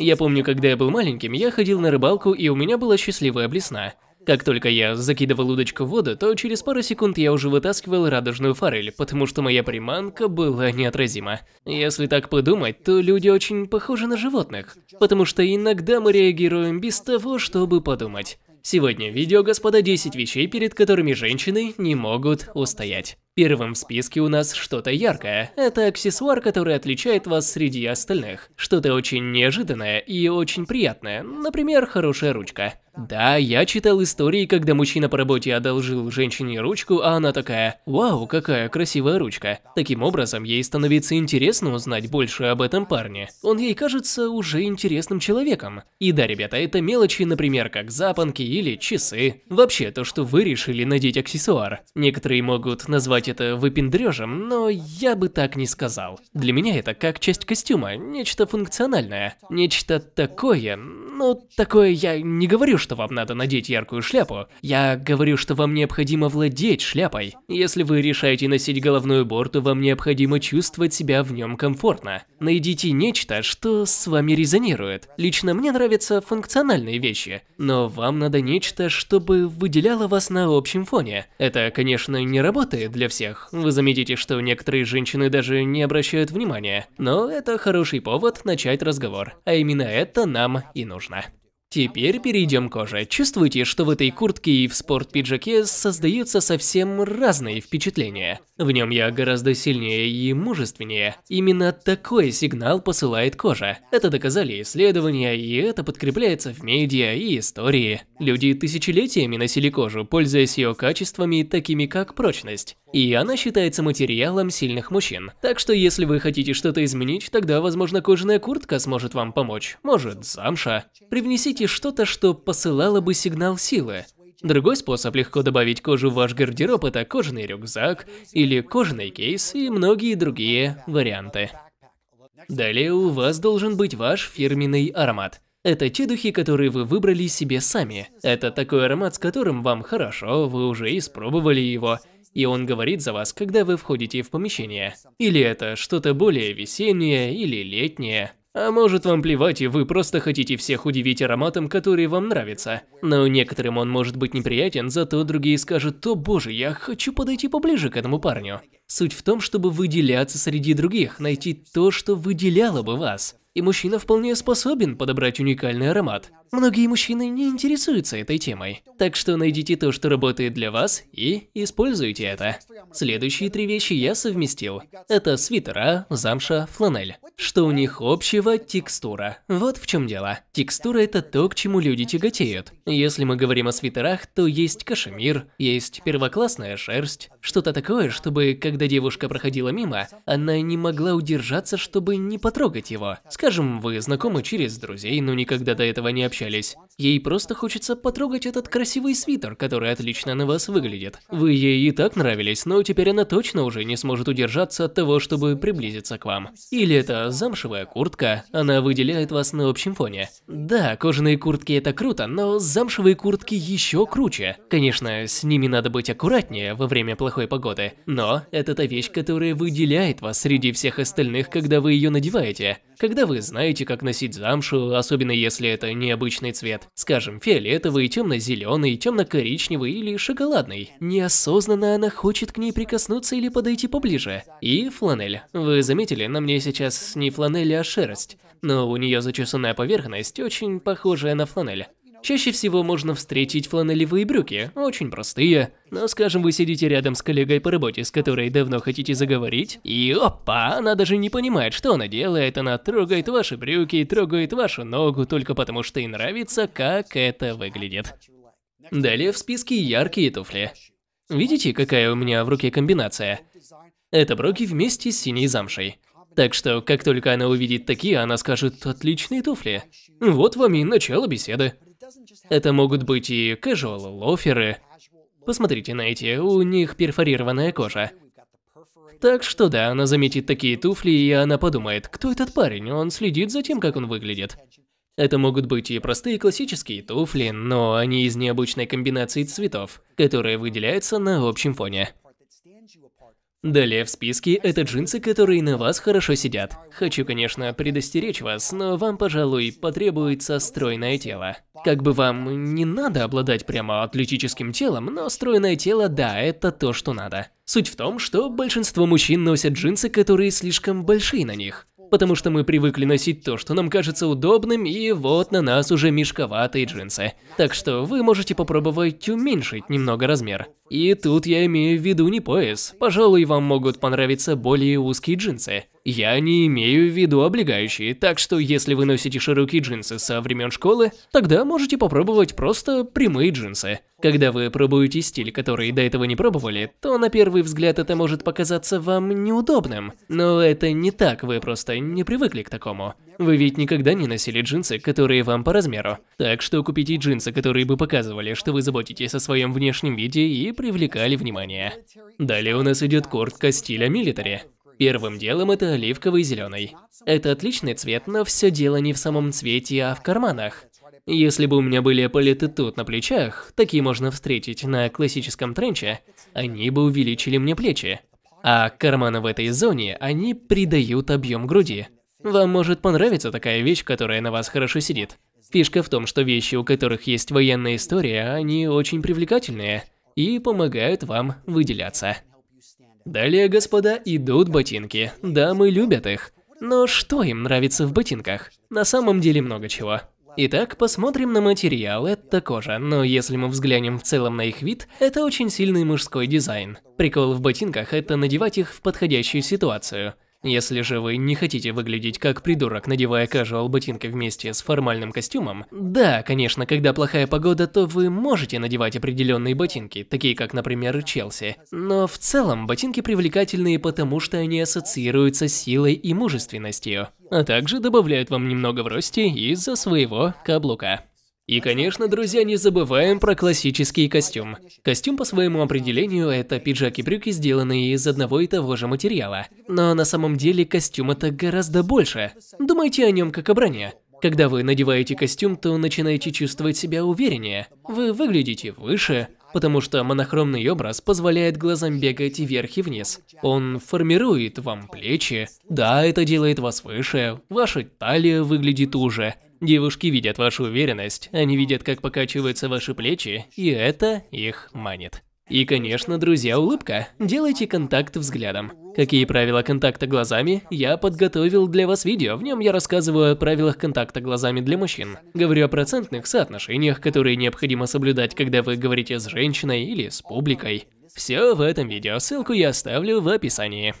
Я помню, когда я был маленьким, я ходил на рыбалку, и у меня была счастливая блесна. Как только я закидывал удочку в воду, то через пару секунд я уже вытаскивал радужную форель, потому что моя приманка была неотразима. Если так подумать, то люди очень похожи на животных, потому что иногда мы реагируем без того, чтобы подумать. Сегодня видео, господа, 10 вещей, перед которыми женщины не могут устоять. Первым в списке у нас что-то яркое. Это аксессуар, который отличает вас среди остальных. Что-то очень неожиданное и очень приятное. Например, хорошая ручка. Да, я читал истории, когда мужчина по работе одолжил женщине ручку, а она такая «Вау, какая красивая ручка». Таким образом, ей становится интересно узнать больше об этом парне. Он ей кажется уже интересным человеком. И да, ребята, это мелочи, например, как запонки или часы. Вообще, то, что вы решили надеть аксессуар. Некоторые могут назвать назвать это выпендрежем, но я бы так не сказал. Для меня это как часть костюма, нечто функциональное, нечто такое, ну, такое я не говорю, что вам надо надеть яркую шляпу. Я говорю, что вам необходимо владеть шляпой. Если вы решаете носить головной убор, то вам необходимо чувствовать себя в нем комфортно. Найдите нечто, что с вами резонирует. Лично мне нравятся функциональные вещи, но вам надо нечто, чтобы выделяло вас на общем фоне. Это, конечно, не работает для всех. Вы заметите, что некоторые женщины даже не обращают внимания. Но это хороший повод начать разговор. А именно это нам и нужно. Nei. Теперь перейдем к коже. Чувствуете, что в этой куртке и в спорт-пиджаке создаются совсем разные впечатления. В нем я гораздо сильнее и мужественнее. Именно такой сигнал посылает кожа. Это доказали исследования, и это подкрепляется в медиа и истории. Люди тысячелетиями носили кожу, пользуясь ее качествами, такими как прочность. И она считается материалом сильных мужчин. Так что если вы хотите что-то изменить, тогда, возможно, кожаная куртка сможет вам помочь. Может, замша. Привнесите Найдите что-то, что посылало бы сигнал силы. Другой способ легко добавить кожу в ваш гардероб – это кожаный рюкзак или кожаный кейс и многие другие варианты. Далее у вас должен быть ваш фирменный аромат. Это те духи, которые вы выбрали себе сами. Это такой аромат, с которым вам хорошо, вы уже испробовали его, и он говорит за вас, когда вы входите в помещение. Или это что-то более весеннее или летнее. А может вам плевать, и вы просто хотите всех удивить ароматом, который вам нравится. Но некоторым он может быть неприятен, зато другие скажут, то боже, я хочу подойти поближе к этому парню. Суть в том, чтобы выделяться среди других, найти то, что выделяло бы вас. И мужчина вполне способен подобрать уникальный аромат. Многие мужчины не интересуются этой темой, так что найдите то, что работает для вас, и используйте это. Следующие три вещи я совместил. Это свитера, замша, фланель. Что у них общего? Текстура. Вот в чем дело. Текстура – это то, к чему люди тяготеют. Если мы говорим о свитерах, то есть кашемир, есть первоклассная шерсть, что-то такое, чтобы, когда девушка проходила мимо, она не могла удержаться, чтобы не потрогать его. Скажем, вы знакомы через друзей, но никогда до этого не общались общались. Ей просто хочется потрогать этот красивый свитер, который отлично на вас выглядит. Вы ей и так нравились, но теперь она точно уже не сможет удержаться от того, чтобы приблизиться к вам. Или это замшевая куртка, она выделяет вас на общем фоне. Да, кожаные куртки это круто, но замшевые куртки еще круче. Конечно, с ними надо быть аккуратнее во время плохой погоды, но это та вещь, которая выделяет вас среди всех остальных, когда вы ее надеваете. Когда вы знаете, как носить замшу, особенно если это необычный цвет, скажем, фиолетовый, темно-зеленый, темно-коричневый или шоколадный, неосознанно она хочет к ней прикоснуться или подойти поближе. И фланель. Вы заметили, на мне сейчас не фланель, а шерсть, но у нее зачесанная поверхность очень похожая на фланель. Чаще всего можно встретить фланелевые брюки, очень простые. Но скажем, вы сидите рядом с коллегой по работе, с которой давно хотите заговорить, и опа, она даже не понимает, что она делает, она трогает ваши брюки, трогает вашу ногу, только потому что ей нравится, как это выглядит. Далее в списке яркие туфли. Видите, какая у меня в руке комбинация? Это броки вместе с синей замшей. Так что, как только она увидит такие, она скажет «отличные туфли». Вот вам и начало беседы. Это могут быть и casual лоферы. Посмотрите на эти, у них перфорированная кожа. Так что да, она заметит такие туфли, и она подумает, кто этот парень, он следит за тем, как он выглядит. Это могут быть и простые классические туфли, но они из необычной комбинации цветов, которые выделяются на общем фоне. Далее в списке это джинсы, которые на вас хорошо сидят. Хочу, конечно, предостеречь вас, но вам, пожалуй, потребуется стройное тело. Как бы вам не надо обладать прямо атлетическим телом, но стройное тело, да, это то, что надо. Суть в том, что большинство мужчин носят джинсы, которые слишком большие на них потому что мы привыкли носить то, что нам кажется удобным, и вот на нас уже мешковатые джинсы. Так что вы можете попробовать уменьшить немного размер. И тут я имею в виду не пояс. Пожалуй, вам могут понравиться более узкие джинсы. Я не имею в виду облегающие, так что если вы носите широкие джинсы со времен школы, тогда можете попробовать просто прямые джинсы. Когда вы пробуете стиль, который до этого не пробовали, то на первый взгляд это может показаться вам неудобным. Но это не так, вы просто не привыкли к такому. Вы ведь никогда не носили джинсы, которые вам по размеру. Так что купите джинсы, которые бы показывали, что вы заботитесь о своем внешнем виде и привлекали внимание. Далее у нас идет куртка стиля милитари. Первым делом это оливковый зеленый. Это отличный цвет, но все дело не в самом цвете, а в карманах. Если бы у меня были палеты тут на плечах, такие можно встретить на классическом тренче, они бы увеличили мне плечи. А карманы в этой зоне, они придают объем груди. Вам может понравиться такая вещь, которая на вас хорошо сидит. Фишка в том, что вещи, у которых есть военная история, они очень привлекательные и помогают вам выделяться. Далее, господа, идут ботинки. Дамы любят их. Но что им нравится в ботинках? На самом деле много чего. Итак, посмотрим на материал, это кожа, но если мы взглянем в целом на их вид, это очень сильный мужской дизайн. Прикол в ботинках – это надевать их в подходящую ситуацию. Если же вы не хотите выглядеть как придурок, надевая кажуал ботинки вместе с формальным костюмом, да, конечно, когда плохая погода, то вы можете надевать определенные ботинки, такие как, например, Челси. Но в целом ботинки привлекательные, потому что они ассоциируются с силой и мужественностью, а также добавляют вам немного в росте из-за своего каблука. И, конечно, друзья, не забываем про классический костюм. Костюм по своему определению – это пиджак и брюки, сделанные из одного и того же материала. Но на самом деле костюм это гораздо больше. Думайте о нем как о броне. Когда вы надеваете костюм, то начинаете чувствовать себя увереннее. Вы выглядите выше, потому что монохромный образ позволяет глазам бегать вверх и вниз. Он формирует вам плечи. Да, это делает вас выше, ваша талия выглядит уже, Девушки видят вашу уверенность, они видят, как покачиваются ваши плечи, и это их манит. И, конечно, друзья, улыбка. Делайте контакт взглядом. Какие правила контакта глазами, я подготовил для вас видео. В нем я рассказываю о правилах контакта глазами для мужчин. Говорю о процентных соотношениях, которые необходимо соблюдать, когда вы говорите с женщиной или с публикой. Все в этом видео, ссылку я оставлю в описании.